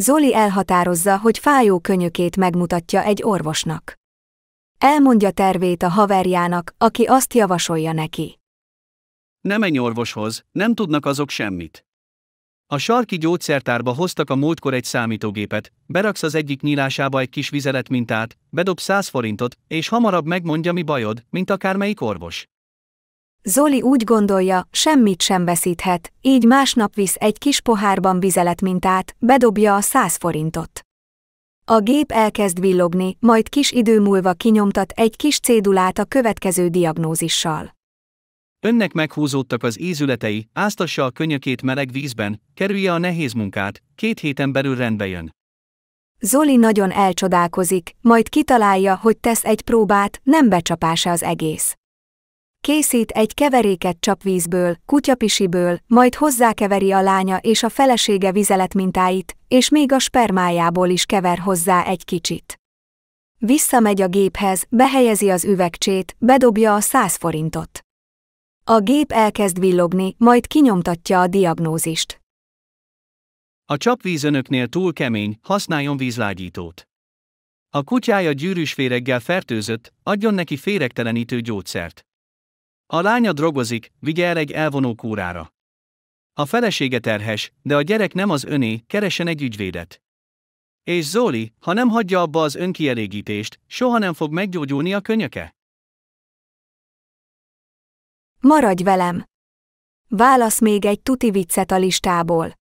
Zoli elhatározza, hogy fájó könyökét megmutatja egy orvosnak. Elmondja tervét a haverjának, aki azt javasolja neki. Nem menj orvoshoz, nem tudnak azok semmit. A sarki gyógyszertárba hoztak a múltkor egy számítógépet, beraksz az egyik nyílásába egy kis vizelet mintát, bedob 100 forintot, és hamarabb megmondja mi bajod, mint akármelyik orvos. Zoli úgy gondolja, semmit sem veszíthet, így másnap visz egy kis pohárban vizelet mintát, bedobja a száz forintot. A gép elkezd villogni, majd kis idő múlva kinyomtat egy kis cédulát a következő diagnózissal. Önnek meghúzódtak az ízületei, áztassa a könyökét meleg vízben, kerülje a nehéz munkát, két héten belül rendbe jön. Zoli nagyon elcsodálkozik, majd kitalálja, hogy tesz egy próbát, nem becsapása az egész. Készít egy keveréket csapvízből, kutyapisiből, majd hozzákeveri a lánya és a felesége mintáit, és még a spermájából is kever hozzá egy kicsit. Visszamegy a géphez, behelyezi az üvegcsét, bedobja a 100 forintot. A gép elkezd villogni, majd kinyomtatja a diagnózist. A csapvíz önöknél túl kemény, használjon vízlágyítót. A kutyája gyűrűs féreggel fertőzött, adjon neki féregtelenítő gyógyszert. A lánya drogozik, vigye el egy elvonó kúrára. A felesége terhes, de a gyerek nem az öné, keresen egy ügyvédet. És Zoli, ha nem hagyja abba az önkielégítést, soha nem fog meggyógyulni a könyöke? Maradj velem! Válasz még egy tuti viccet a listából.